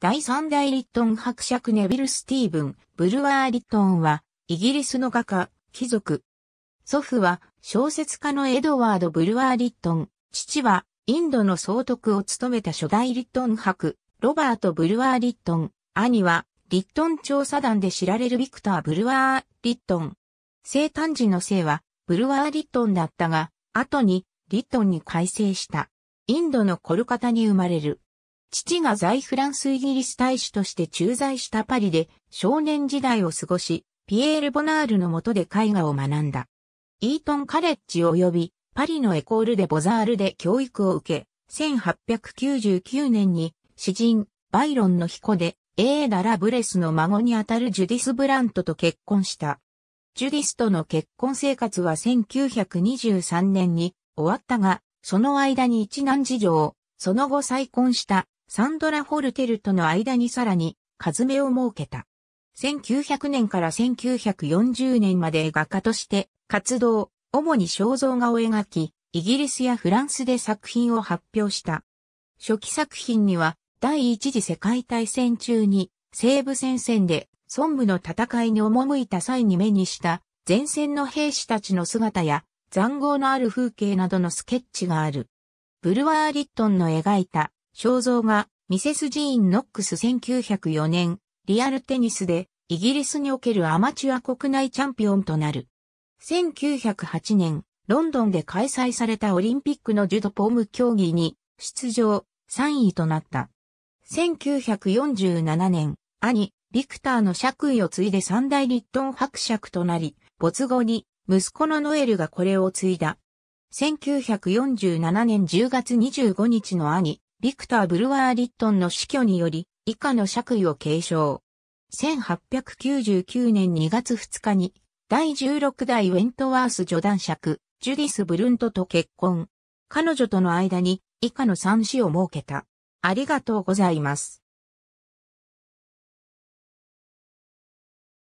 第三代リットン伯爵ネビル・スティーブン・ブルワー・リットンは、イギリスの画家、貴族。祖父は小説家のエドワード・ブルワー・リットン。父はインドの総督を務めた初代リットン伯、ロバート・ブルワー・リットン。兄は、リットン調査団で知られるビクター・ブルワー・リットン。生誕時の姓は、ブルワー・リットンだったが、後に、リットンに改正した。インドのコルカタに生まれる。父が在フランスイギリス大使として駐在したパリで少年時代を過ごし、ピエール・ボナールの下で絵画を学んだ。イートンカレッジ及びパリのエコールでボザールで教育を受け、1899年に詩人バイロンの彦でエーダ・ラブレスの孫にあたるジュディス・ブラントと結婚した。ジュディスとの結婚生活は1923年に終わったが、その間に一男次女を、その後再婚したサンドラ・ホルテルとの間にさらに、数目を設けた。1900年から1940年まで画家として活動、主に肖像画を描き、イギリスやフランスで作品を発表した。初期作品には、第一次世界大戦中に、西部戦線で、孫武の戦いに赴いた際に目にした、前線の兵士たちの姿や、残酷のある風景などのスケッチがある。ブルワー・リットンの描いた、肖像画、ミセス・ジーン・ノックス1904年、リアルテニスで、イギリスにおけるアマチュア国内チャンピオンとなる。1908年、ロンドンで開催されたオリンピックのジュドポーム競技に出場、3位となった。1947年、兄、ビクターの爵位を継いで三大リットン伯爵となり、没後に息子のノエルがこれを継いだ。1947年10月25日の兄、ビクター・ブルワー・リットンの死去により、以下の爵位を継承。1899年2月2日に、第16代ウェントワース助談爵、ジュディス・ブルントと結婚。彼女との間に以下の三子を設けた。ありがとうございます。